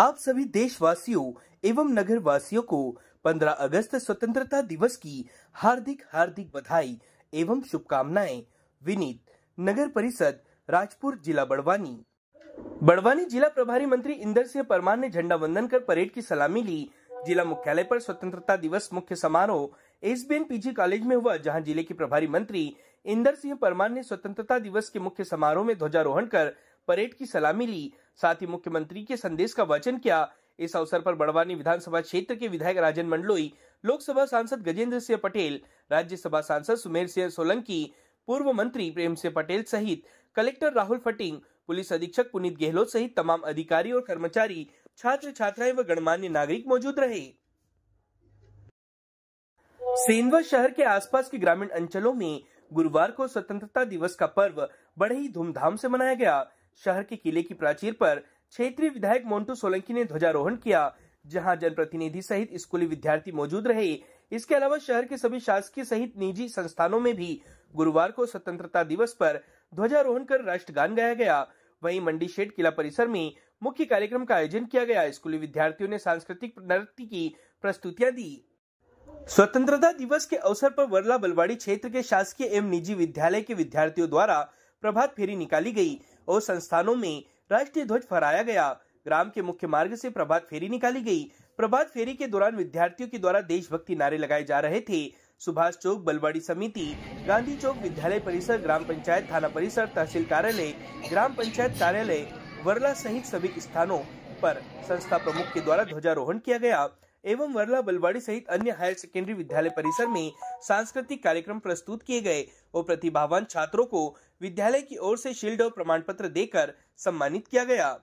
आप सभी देशवासियों एवं नगरवासियों को 15 अगस्त स्वतंत्रता दिवस की हार्दिक हार्दिक बधाई एवं शुभकामनाएं विनीत नगर परिषद राजपुर जिला बड़वानी बड़वानी जिला प्रभारी मंत्री इंदर सिंह परमार ने झंडा वंदन कर परेड की सलामी ली जिला मुख्यालय पर स्वतंत्रता दिवस मुख्य समारोह एस पीजी कॉलेज में हुआ जहां जिले के प्रभारी मंत्री इंदर सिंह परमार ने स्वतंत्रता दिवस के मुख्य समारोह में ध्वजारोहण कर परेड की सलामी ली साथ ही मुख्यमंत्री के संदेश का वाचन किया इस अवसर पर बड़वानी विधानसभा क्षेत्र के विधायक राजन मंडलोई लोकसभा सांसद गजेंद्र सिंह पटेल राज्यसभा सांसद सुमेर सिंह सोलंकी पूर्व मंत्री प्रेम सिंह पटेल सहित कलेक्टर राहुल फटिंग पुलिस अधीक्षक पुनीत गहलोत सहित तमाम अधिकारी और कर्मचारी छात्र छात्राएं व गणमान्य नागरिक मौजूद रहे सेनवा शहर के आसपास के ग्रामीण अंचलों में गुरुवार को स्वतंत्रता दिवस का पर्व बड़े ही धूमधाम से मनाया गया शहर के किले की प्राचीर पर क्षेत्रीय विधायक मोन्टू सोलंकी ने ध्वजारोहण किया जहां जनप्रतिनिधि सहित स्कूली विद्यार्थी मौजूद रहे इसके अलावा शहर के सभी शासकीय सहित निजी संस्थानों में भी गुरुवार को स्वतंत्रता दिवस पर ध्वजारोहण कर राष्ट्रगान गाया गया वहीं मंडी शेड किला परिसर में मुख्य कार्यक्रम का आयोजन किया गया स्कूली विद्यार्थियों ने सांस्कृतिक नृत्य की प्रस्तुतियां दी स्वतंत्रता दिवस के अवसर पर वरला बलवाड़ी क्षेत्र के शासकीय एवं निजी विद्यालय के विद्यार्थियों द्वारा प्रभात फेरी निकाली गई और संस्थानों में राष्ट्रीय ध्वज फहराया गया ग्राम के मुख्य मार्ग से प्रभात फेरी निकाली गई प्रभात फेरी के दौरान विद्यार्थियों के द्वारा देशभक्ति नारे लगाए जा रहे थे सुभाष चौक बलवाड़ी समिति गांधी चौक विद्यालय परिसर ग्राम पंचायत थाना परिसर तहसील कार्यालय ग्राम पंचायत कार्यालय वरला सहित सभी स्थानों पर संस्था प्रमुख के द्वारा ध्वजारोहण किया गया एवं वरला बलवाड़ी सहित अन्य हायर सेकेंडरी विद्यालय परिसर में सांस्कृतिक कार्यक्रम प्रस्तुत किए गए और प्रतिभावान छात्रों को विद्यालय की ओर से शील्ड और प्रमाण पत्र देकर सम्मानित किया गया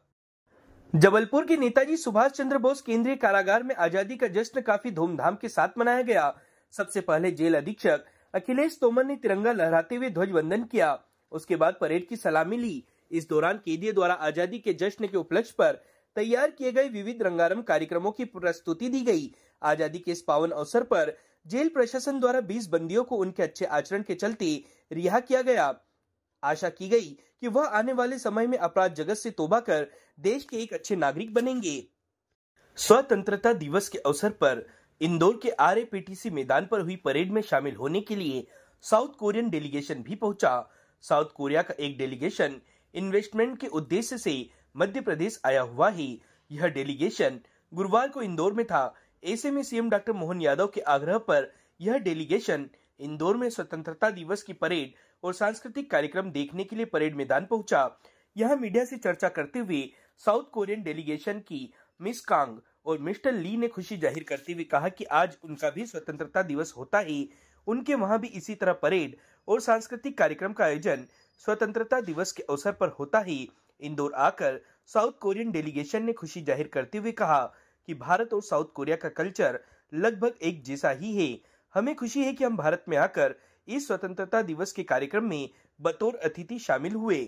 जबलपुर के नेताजी सुभाष चंद्र बोस केंद्रीय कारागार में आजादी का जश्न काफी धूमधाम के साथ मनाया गया सबसे पहले जेल अधीक्षक अखिलेश तोमर ने तिरंगा लहराते हुए ध्वज वंदन किया उसके बाद परेड की सलामी ली इस दौरान केदी द्वारा आजादी के जश्न के उपलक्ष्य पर तैयार किए गए विविध रंगारंग कार्यक्रमों की प्रस्तुति दी गई आजादी के इस पावन अवसर पर जेल प्रशासन द्वारा 20 बंदियों को उनके अच्छे आचरण के चलते रिहा किया गया आशा की गई कि वह आने वाले समय में अपराध जगत से तोबा कर देश के एक अच्छे नागरिक बनेंगे स्वतंत्रता दिवस के अवसर पर इंदौर के आर मैदान पर हुई परेड में शामिल होने के लिए साउथ कोरियन डेलीगेशन भी पहुंचा साउथ कोरिया का एक डेलीगेशन इन्वेस्टमेंट के उद्देश्य से मध्य प्रदेश आया हुआ ही यह डेलीगेशन गुरुवार को इंदौर में था ऐसे में सीएम डॉक्टर मोहन यादव के आग्रह पर यह डेलीगेशन इंदौर में स्वतंत्रता दिवस की परेड और सांस्कृतिक कार्यक्रम देखने के लिए परेड मैदान पहुंचा यहां मीडिया से चर्चा करते हुए साउथ कोरियन डेलीगेशन की मिस कांग और मिस्टर ली ने खुशी जाहिर करते हुए कहा कि आज उनका भी स्वतंत्रता दिवस होता ही उनके वहां भी इसी तरह परेड और सांस्कृतिक कार्यक्रम का आयोजन स्वतंत्रता दिवस के अवसर पर होता ही इंदौर आकर साउथ कोरियन डेलीगेशन ने खुशी जाहिर करते हुए कहा कि भारत और साउथ कोरिया का कल्चर लगभग एक जैसा ही है हमें खुशी है कि हम भारत में आकर इस स्वतंत्रता दिवस के कार्यक्रम में बतौर अतिथि शामिल हुए